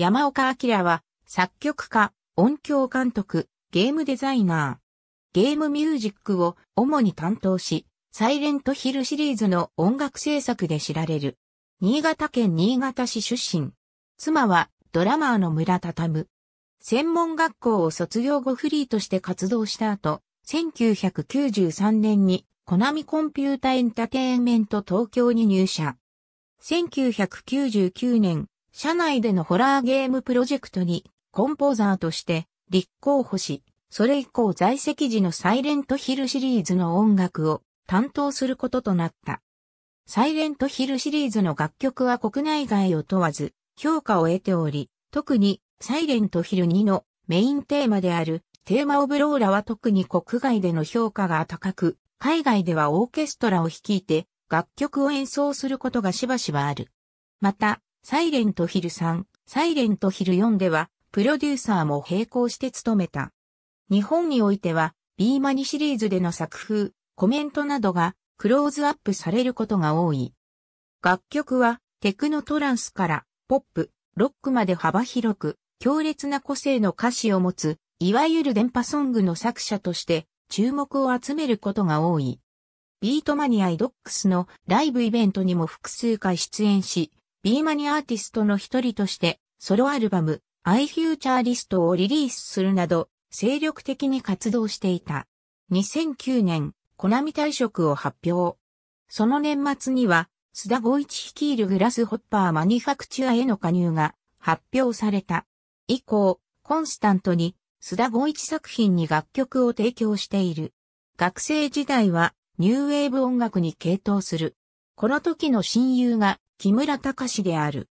山岡明は、作曲家、音響監督、ゲームデザイナー。ゲームミュージックを主に担当し、サイレントヒルシリーズの音楽制作で知られる。新潟県新潟市出身。妻はドラマーの村畳。専門学校を卒業後フリーとして活動した後、1993年にコナミコンピュータエンタテインメント東京に入社。1999年、社内でのホラーゲームプロジェクトにコンポーザーとして立候補し、それ以降在籍時のサイレントヒルシリーズの音楽を担当することとなった。サイレントヒルシリーズの楽曲は国内外を問わず評価を得ており、特にサイレントヒル2のメインテーマであるテーマオブローラは特に国外での評価が高く、海外ではオーケストラを率いて楽曲を演奏することがしばしばある。また、サイレントヒル3、サイレントヒル4では、プロデューサーも並行して務めた。日本においては、ビーマニシリーズでの作風、コメントなどがクローズアップされることが多い。楽曲は、テクノトランスから、ポップ、ロックまで幅広く、強烈な個性の歌詞を持つ、いわゆる電波ソングの作者として、注目を集めることが多い。ビートマニアイドックスのライブイベントにも複数回出演し、ビーマニアーティストの一人として、ソロアルバム、アイフューチャーリストをリリースするなど、精力的に活動していた。2009年、コナミ退職を発表。その年末には、須田豪一率いるグラスホッパーマニファクチュアへの加入が発表された。以降、コンスタントに須田豪一作品に楽曲を提供している。学生時代はニューウェーブ音楽に傾倒する。この時の親友が木村隆である。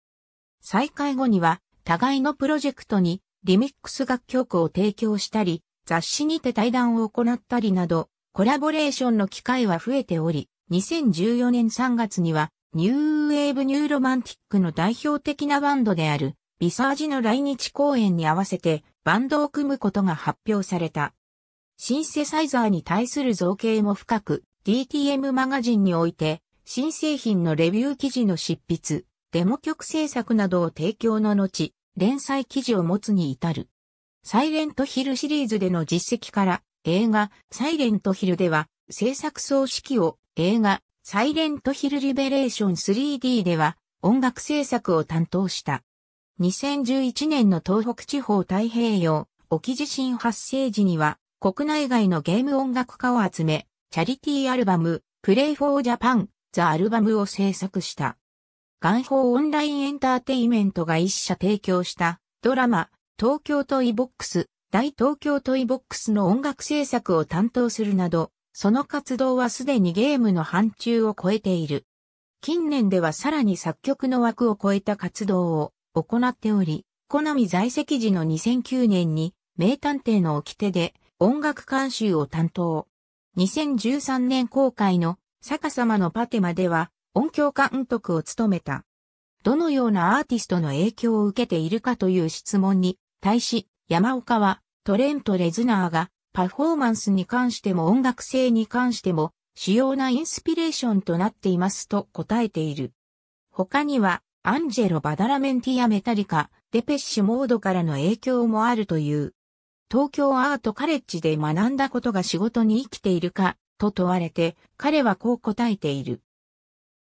再開後には、互いのプロジェクトにリミックス楽曲を提供したり、雑誌にて対談を行ったりなど、コラボレーションの機会は増えており、2014年3月には、ニューウェーブニューロマンティックの代表的なバンドである、ビサージの来日公演に合わせて、バンドを組むことが発表された。シンセサイザーに対する造形も深く、DTM マガジンにおいて、新製品のレビュー記事の執筆、デモ曲制作などを提供の後、連載記事を持つに至る。サイレントヒルシリーズでの実績から、映画、サイレントヒルでは、制作総指揮を映画、サイレントヒルリベレーション 3D では、音楽制作を担当した。2011年の東北地方太平洋、沖地震発生時には、国内外のゲーム音楽家を集め、チャリティーアルバム、プレイフォージャパンザ・アルバムを制作した。ホーオンラインエンターテイメントが一社提供したドラマ、東京トイボックス、大東京トイボックスの音楽制作を担当するなど、その活動はすでにゲームの範疇を超えている。近年ではさらに作曲の枠を超えた活動を行っており、コナミ在籍時の2009年に名探偵の掟で音楽監修を担当。2013年公開の逆さまのパテマでは音響監督を務めた。どのようなアーティストの影響を受けているかという質問に対し、山岡はトレント・レズナーがパフォーマンスに関しても音楽性に関しても主要なインスピレーションとなっていますと答えている。他にはアンジェロ・バダラメンティやメタリカ、デペッシュモードからの影響もあるという。東京アートカレッジで学んだことが仕事に生きているか、と問われて、彼はこう答えている。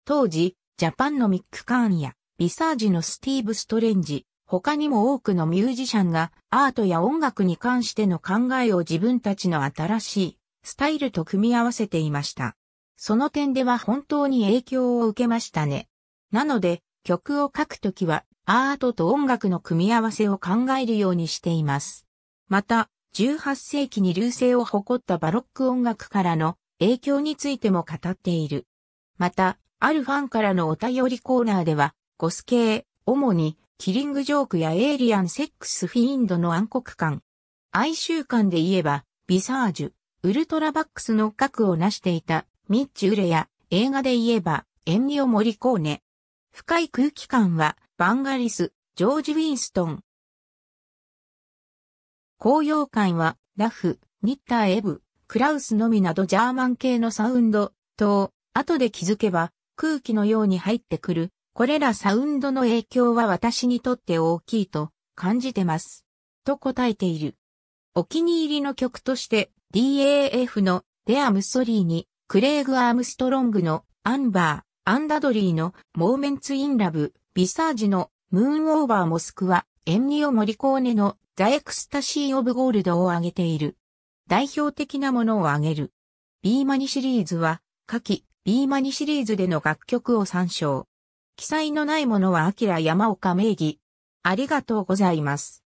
当時、ジャパンのミック・カーンや、ビサージのスティーブ・ストレンジ、他にも多くのミュージシャンがアートや音楽に関しての考えを自分たちの新しいスタイルと組み合わせていました。その点では本当に影響を受けましたね。なので曲を書くときはアートと音楽の組み合わせを考えるようにしています。また、18世紀に流星を誇ったバロック音楽からの影響についても語っている。また、あるファンからのお便りコーナーでは、ゴス系、主に、キリングジョークやエイリアンセックスフィンドの暗黒感。哀愁感で言えば、ビサージュ、ウルトラバックスの核を成していた、ミッチ・ウレや、映画で言えば、エンニオ・モリコーネ。深い空気感は、バンガリス、ジョージ・ウィンストン。高揚感は、ラフ、ニッター・エブ、クラウスのみなどジャーマン系のサウンドと、後で気づけば空気のように入ってくる、これらサウンドの影響は私にとって大きいと感じてます。と答えている。お気に入りの曲として DAF のデアムストリーに、クレイグ・アームストロングのアンバー、アンダドリーのモーメンツ・イン・ラブ、ビサージのムーン・オーバー・モスクワ、エンニオ・モリコーネのザ・エクスタシー・オブ・ゴールドを挙げている。代表的なものを挙げる。B マニシリーズは、下記 B マニシリーズでの楽曲を参照。記載のないものはアキラ山岡名義。ありがとうございます。